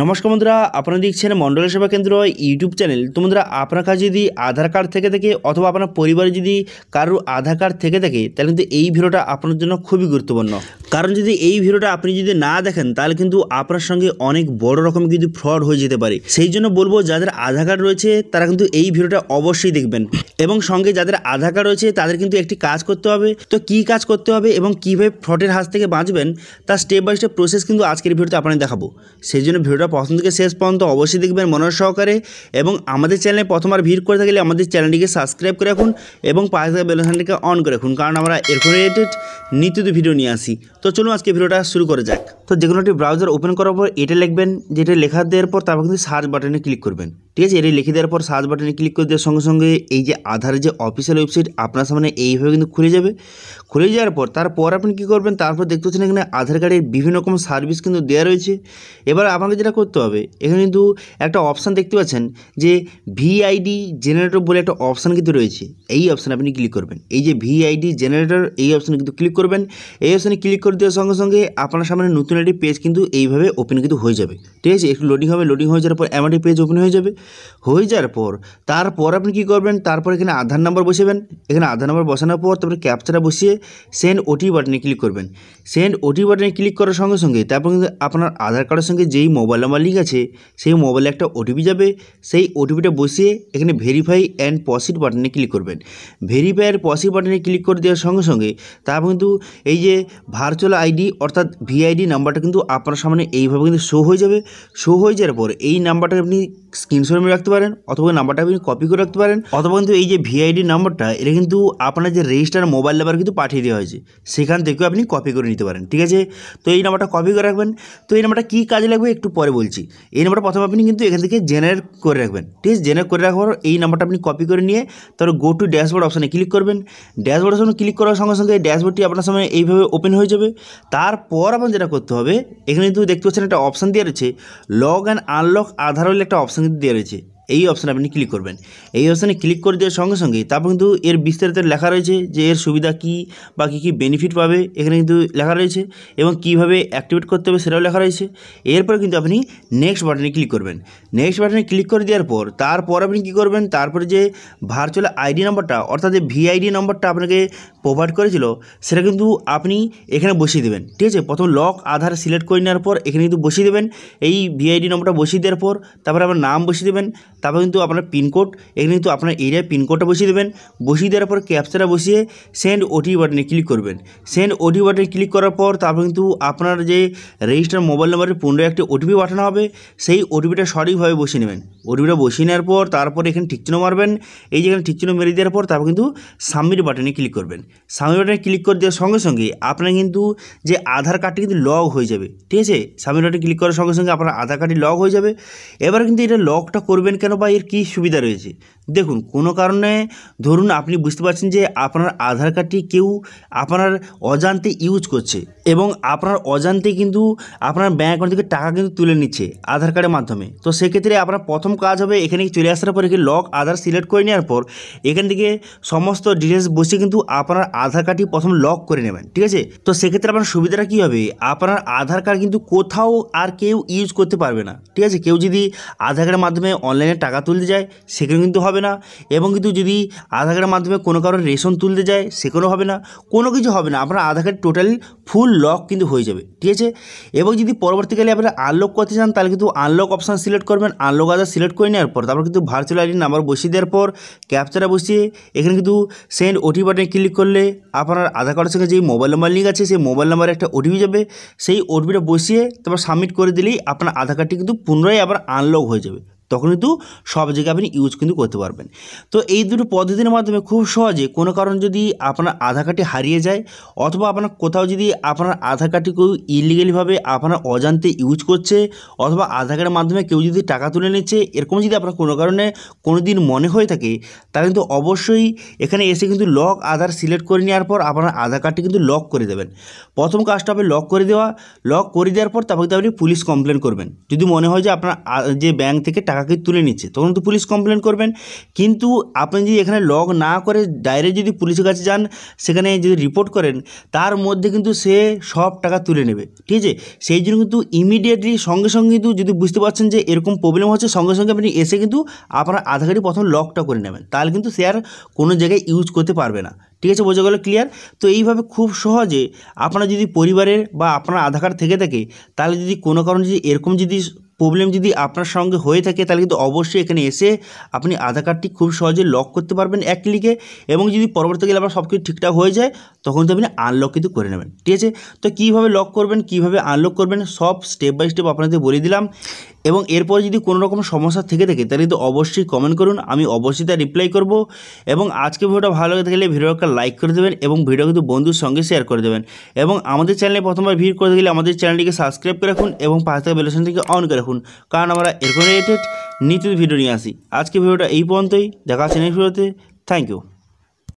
নমস্কার বন্ধুরা আপনারা দেখছেন মণ্ডল সেবা কেন্দ্র ইউটিউব চ্যানেল তোমরা আপনার কাছে যদি আধার কার্ড থেকে থাকে অথবা আপনার পরিবারে যদি কারোর আধার কার্ড থেকে থাকে তাহলে কিন্তু এই ভিডিওটা আপনার জন্য খুবই গুরুত্বপূর্ণ কারণ যদি এই ভিডিওটা আপনি যদি না দেখেন তাহলে কিন্তু আপনার সঙ্গে অনেক বড় রকম কিন্তু ফ্রড হয়ে যেতে পারে সেই জন্য বলবো যাদের আধার কার্ড রয়েছে তারা কিন্তু এই ভিডিওটা অবশ্যই দেখবেন এবং সঙ্গে যাদের আধার কার্ড রয়েছে তাদের কিন্তু একটি কাজ করতে হবে তো কি কাজ করতে হবে এবং কীভাবে ফ্রডের হাত থেকে বাঁচবেন তার স্টেপ বাই স্টেপ প্রসেস কিন্তু আজকের ভিডিওতে আপনাকে দেখাবো সেই জন্য ভিডিও ভিডিওটা পছন্দ থেকে শেষ পর্যন্ত অবশ্যই দেখবেন মনোর সহকারে এবং আমাদের চ্যানেলে প্রথমবার ভিড় করে থাকলে আমাদের চ্যানেলটিকে সাবস্ক্রাইব করে রাখুন এবং পাশে থাকা বেলসানটিকে অন করে রাখুন কারণ আমরা এরকম রিলেটেড নিত্যত ভিডিও নিয়ে আসি তো চলুন আজকে ভিডিওটা শুরু করে যাক তো যে কোনো একটি ব্রাউজার ওপেন করার পর এটা লিখবেন যেটা লেখা দেওয়ার পর তারপর কিন্তু সার্চ বাটনে ক্লিক করবেন ঠিক আছে এটি লিখে দেওয়ার পর সার্চ বাটনে ক্লিক করে দেওয়ার সঙ্গে সঙ্গে এই যে আধারের যে অফিসিয়াল ওয়েবসাইট আপনার সামনে এইভাবে কিন্তু খুলে যাবে খুলে যাওয়ার পর তারপর আপনি কী করবেন তারপর দেখতে পাচ্ছেন এখানে আধার কার্ডের বিভিন্ন রকম সার্ভিস কিন্তু দেওয়া রয়েছে এবার আপনাকে যেটা করতে হবে এখানে কিন্তু একটা অপশান দেখতে পাচ্ছেন যে ভিআইডি জেনারেটর বলে একটা অপশান কিন্তু রয়েছে এই অপশান আপনি ক্লিক করবেন এই যে ভিআইডি জেনারেটর এই অপশানে কিন্তু ক্লিক করবেন এই অপশানে ক্লিক করে দেওয়ার সঙ্গে সঙ্গে আপনার সামনে নতুন একটি পেজ কিন্তু এইভাবে ওপেন কিন্তু হয়ে যাবে ঠিক আছে একটু লোডিং হবে লোডিং হয়ে যাওয়ার পর এমন পেজ ওপেন হয়ে যাবে হয়ে যাওয়ার পর তারপর আপনি কি করবেন তারপর এখানে আধার নাম্বার বসাবেন এখানে আধার নাম্বার বসানোর পর তারপরে ক্যাপচাটা বসিয়ে সেন্ড ওটি বাটনে ক্লিক করবেন সেন্ড ওটি বাটনে ক্লিক করার সঙ্গে সঙ্গে তারপর কিন্তু আপনার আধার কার্ডের সঙ্গে যেই মোবাইল নাম্বার লিঙ্ক আছে সেই মোবাইলে একটা ওটিপি যাবে সেই ওটিপিটা বসিয়ে এখানে ভেরিফাই অ্যান্ড পসিট বাটনে ক্লিক করবেন ভেরিফাই অ্যান্ড পসিট বাটনে ক্লিক করে দেওয়ার সঙ্গে সঙ্গে তারপর কিন্তু এই যে ভার্চুয়াল আইডি অর্থাৎ ভিআইডি নাম্বারটা কিন্তু আপনার সামনে এইভাবে কিন্তু শো হয়ে যাবে শো হয়ে যাওয়ার পর এই নাম্বারটা আপনি স্ক্রিনশ ফ্রেমে রাখতে পারেন অথবা নাম্বারটা আপনি কপি করে রাখতে পারেন অথবা কিন্তু এই যে ভিআইডি নাম্বারটা এটা কিন্তু আপনার যে রেজিস্টার মোবাইল নাম্বার কিন্তু পাঠিয়ে দেওয়া হয়েছে সেখান থেকেও আপনি কপি করে নিতে পারেন ঠিক আছে তো এই নাম্বারটা কপি করে রাখবেন তো এই নাম্বারটা কী কাজে লাগবে একটু পরে বলছি এই নাম্বারটা প্রথমে আপনি কিন্তু এখান থেকে জেনারেট করে রাখবেন ঠিক আছে জেনারেট করে রাখার এই নাম্বারটা আপনি কপি করে নিয়ে তারপর গো টু ড্যাশবোর্ড অপশানে ক্লিক করবেন ড্যাশবোর্ড অপশানে ক্লিক করার সঙ্গে সঙ্গে ড্যাশবোর্ডটি আপনার সামনে এইভাবে ওপেন হয়ে যাবে তারপর আপনার যেটা করতে হবে এখানে কিন্তু দেখতে পাচ্ছেন একটা অপশান দেওয়া রয়েছে লগ অ্যান্ড আনলক আধার একটা অপশান কিন্তু দেওয়া রয়েছে 界。এই অপশানে আপনি ক্লিক করবেন এই অপশানে ক্লিক করে দেওয়ার সঙ্গে সঙ্গে তারপর কিন্তু এর বিস্তারিত লেখা রয়েছে যে এর সুবিধা কি বা কী কী বেনিফিট পাবে এখানে কিন্তু লেখা রয়েছে এবং কিভাবে অ্যাক্টিভেট করতে হবে সেটাও লেখা রয়েছে এরপর কিন্তু আপনি নেক্সট বাটনে ক্লিক করবেন নেক্সট বাটনে ক্লিক করে দেওয়ার পর তারপর আপনি কি করবেন তারপরে যে ভার্চুয়াল আইডি নাম্বারটা অর্থাৎ যে ভিআইডি নাম্বারটা আপনাকে প্রোভাইড করেছিল সেটা কিন্তু আপনি এখানে বসিয়ে দেবেন ঠিক আছে প্রথম লক আধার সিলেক্ট করে নেওয়ার পর এখানে কিন্তু বসিয়ে দেবেন এই ভিআইডি নম্বরটা বসিয়ে দেওয়ার পর তারপরে আপনার নাম বসিয়ে দেবেন তারপর কিন্তু আপনার পিনকোড এখানে কিন্তু আপনার এরিয়ার পিনকোডটা বসিয়ে দেবেন বসিয়ে দেওয়ার পর ক্যাপচারটা বসিয়ে সেন্ড ওটি বাটনে ক্লিক করবেন সেন্ড ওটি বাটনে ক্লিক করার পর তারপর কিন্তু আপনার যে রেজিস্টার মোবাইল নাম্বারের পুনরায় একটি ওটিপি পাঠানো হবে সেই ওটিপিটা সঠিকভাবে বসিয়ে নেবেন ওটিপিটা বসিয়ে নেওয়ার পর তারপর এখানে ঠিক মারবেন এই যেখানে ঠিক চিহ্ন মেরে দেওয়ার পর তারপর কিন্তু সাবমিট বাটনে ক্লিক করবেন সাবমিট বাটনে ক্লিক করে দেওয়ার সঙ্গে সঙ্গে আপনার কিন্তু যে আধার কার্ডটি কিন্তু লগ হয়ে যাবে ঠিক আছে সাবমিট বাটনে ক্লিক করার সঙ্গে সঙ্গে আপনার আধার কার্ডটি লগ হয়ে যাবে এবার কিন্তু এটা লগটা করবেন কেন বা এর কী সুবিধা রয়েছে দেখুন কোনো কারণে ধরুন আপনি বুঝতে পারছেন যে আপনার আধার কার্ডটি কেউ আপনার অজান্তে ইউজ করছে এবং আপনার অজান্তে কিন্তু আপনার ব্যাঙ্ক অ্যাকাউন্ট থেকে টাকা কিন্তু তুলে নিচ্ছে আধার কার্ডের মাধ্যমে তো সেক্ষেত্রে আপনার প্রথম কাজ হবে এখানে চলে আসার পর এখানে লক আধার সিলেক্ট করে নেওয়ার পর এখান থেকে সমস্ত ডিটেলস বসে কিন্তু আপনার আধার কার্ডটি প্রথম লক করে নেবেন ঠিক আছে তো সেক্ষেত্রে আপনার সুবিধাটা কী হবে আপনার আধার কার্ড কিন্তু কোথাও আর কেউ ইউজ করতে পারবে না ঠিক আছে কেউ যদি আধার কার্ডের মাধ্যমে অনলাইনে টাকা তুলতে যায় সেখানে কিন্তু হবে না এবং কিন্তু যদি আধার কার্ডের মাধ্যমে কোনো কারোর রেশন তুলতে যায় সেখানেও হবে না কোনো কিছু হবে না আপনার Aadhaar card totally full lock কিন্তু হয়ে যাবে ঠিক আছে এবং যদি পরবর্তীকালে আপনারা আনলক করতে চান তাহলে কিন্তু আনলক অপশান সিলেক্ট করবেন আনলক আধার সিলেক্ট সিলেক্ট করে নেওয়ার পর তারপর কিন্তু ভার্চুয়াল আইডির নাম্বার বসিয়ে দেওয়ার পর ক্যাপচারা বসিয়ে এখানে কিন্তু সেন্ড ওটি বাটনে ক্লিক করলে আপনার আধার কার্ডের সঙ্গে যে মোবাইল নাম্বার লিঙ্ক আছে সেই মোবাইল নাম্বারে একটা ওটিপি যাবে সেই ওটিপিটা বসিয়ে তারপর সাবমিট করে দিলেই আপনার আধার কার্ডটি কিন্তু পুনরায় আবার আনলক হয়ে যাবে তখন কিন্তু সব জায়গায় আপনি ইউজ কিন্তু করতে পারবেন তো এই দুটো পদ্ধতির মাধ্যমে খুব সহজে কোনো কারণ যদি আপনার আধার কার্ডটি হারিয়ে যায় অথবা আপনার কোথাও যদি আপনার আধার কার্ডটি কেউ ইলিগেলিভাবে আপনার অজান্তে ইউজ করছে অথবা আধার কার্ডের মাধ্যমে কেউ যদি টাকা তুলে নিচ্ছে এরকম যদি আপনার কোনো কারণে কোনো দিন মনে হয়ে থাকে তাহলে কিন্তু অবশ্যই এখানে এসে কিন্তু লক আধার সিলেক্ট করে নেওয়ার পর আপনার আধার কার্ডটি কিন্তু লক করে দেবেন প্রথম কাজটা হবে লক করে দেওয়া লক করে দেওয়ার পর তারপর কিন্তু আপনি পুলিশ কমপ্লেন করবেন যদি মনে হয় যে আপনার যে ব্যাংক থেকে টাকা কি তুলে নিচ্ছে তখন তো পুলিশ কমপ্লেন করবেন কিন্তু আপনি যদি এখানে লগ না করে ডাইরেক্ট যদি পুলিশের কাছে যান সেখানে যদি রিপোর্ট করেন তার মধ্যে কিন্তু সে সব টাকা তুলে নেবে ঠিক আছে সেই জন্য কিন্তু ইমিডিয়েটলি সঙ্গে সঙ্গে কিন্তু যদি বুঝতে পারছেন যে এরকম প্রবলেম হচ্ছে সঙ্গে সঙ্গে আপনি এসে কিন্তু আপনার আধার কার্ডে প্রথম লকটা করে নেবেন তাহলে কিন্তু সে আর কোনো জায়গায় ইউজ করতে পারবে না ঠিক আছে বোঝা গেলো ক্লিয়ার তো এইভাবে খুব সহজে আপনার যদি পরিবারের বা আপনার আধার কার্ড থেকে থাকে তাহলে যদি কোনো কারণে যদি এরকম যদি প্রবলেম যদি আপনার সঙ্গে হয়ে থাকে তাহলে কিন্তু অবশ্যই এখানে এসে আপনি আধার কার্ডটি খুব সহজে লক করতে পারবেন এক ক্লিকে এবং যদি পরবর্তীকালে আবার সব কিছু ঠিকঠাক হয়ে যায় তখন তো আপনি আনলক কিন্তু করে নেবেন ঠিক আছে তো কীভাবে লক করবেন কিভাবে আনলক করবেন সব স্টেপ বাই স্টেপ আপনাদের বলে দিলাম এবং এরপর যদি কোনো রকম সমস্যা থেকে থাকে তাহলে তো অবশ্যই কমেন্ট করুন আমি অবশ্যই তা রিপ্লাই করব এবং আজকে ভিডিওটা ভালো লাগে থাকলে ভিডিও একটা লাইক করে দেবেন এবং ভিডিও কিন্তু বন্ধুর সঙ্গে শেয়ার করে দেবেন এবং আমাদের চ্যানেলে প্রথমবার ভিড় করে গেলে আমাদের চ্যানেলটিকে সাবস্ক্রাইব করে রাখুন এবং পাঁচ থেকে বেলেশন থেকে অন করে রাখুন কারণ আমরা এরকম রিলেটেড নিত্য ভিডিও নিয়ে আসি আজকে ভিডিওটা এই পর্যন্তই দেখা আছে নেক্সট ভিডিওতে থ্যাংক ইউ